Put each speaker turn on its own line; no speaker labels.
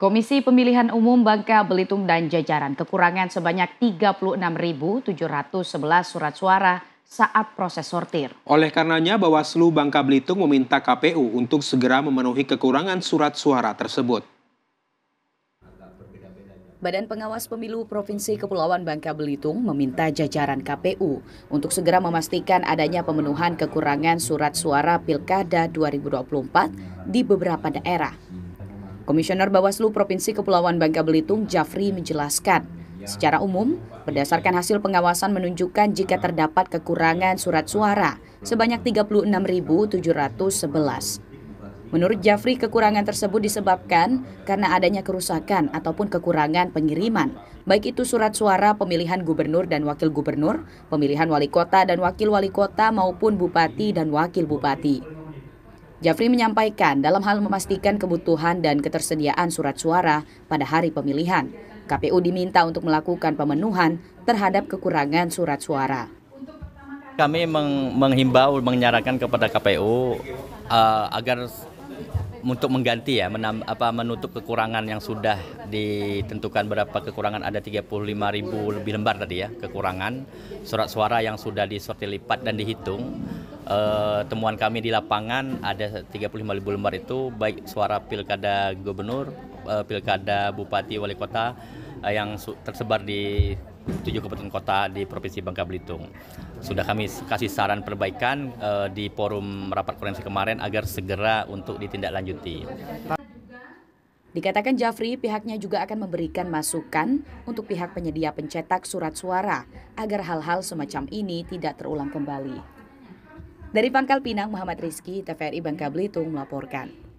Komisi Pemilihan Umum Bangka Belitung dan jajaran kekurangan sebanyak 36.711 surat suara saat proses sortir.
Oleh karenanya Bawaslu Bangka Belitung meminta KPU untuk segera memenuhi kekurangan surat suara tersebut.
Badan Pengawas Pemilu Provinsi Kepulauan Bangka Belitung meminta jajaran KPU untuk segera memastikan adanya pemenuhan kekurangan surat suara Pilkada 2024 di beberapa daerah Komisioner Bawaslu Provinsi Kepulauan Bangka Belitung, Jafri, menjelaskan, secara umum, berdasarkan hasil pengawasan menunjukkan jika terdapat kekurangan surat suara sebanyak 36.711. Menurut Jafri, kekurangan tersebut disebabkan karena adanya kerusakan ataupun kekurangan pengiriman, baik itu surat suara pemilihan gubernur dan wakil gubernur, pemilihan wali kota dan wakil wali kota maupun bupati dan wakil bupati. Jafri menyampaikan dalam hal memastikan kebutuhan dan ketersediaan surat suara pada hari pemilihan, KPU diminta untuk melakukan pemenuhan terhadap kekurangan surat suara.
Kami meng menghimbau, menyarankan kepada KPU uh, eh, agar untuk mengganti ya menam, apa menutup kekurangan yang sudah ditentukan berapa kekurangan ada 35 ribu lebih lembar tadi ya kekurangan surat suara yang sudah disortir lipat dan dihitung uh, temuan kami di lapangan ada ribu lembar itu baik suara pilkada gubernur, uh, pilkada bupati, wali kota uh, yang tersebar di tujuh kabupaten kota di Provinsi Bangka Belitung. Sudah kami kasih saran perbaikan uh, di forum rapat koordinasi kemarin agar segera untuk ditindaklanjuti.
Dikatakan Jafri, pihaknya juga akan memberikan masukan untuk pihak penyedia pencetak surat suara agar hal-hal semacam ini tidak terulang kembali. Dari Pangkal Pinang, Muhammad Rizki, TVRI Bangka Belitung melaporkan.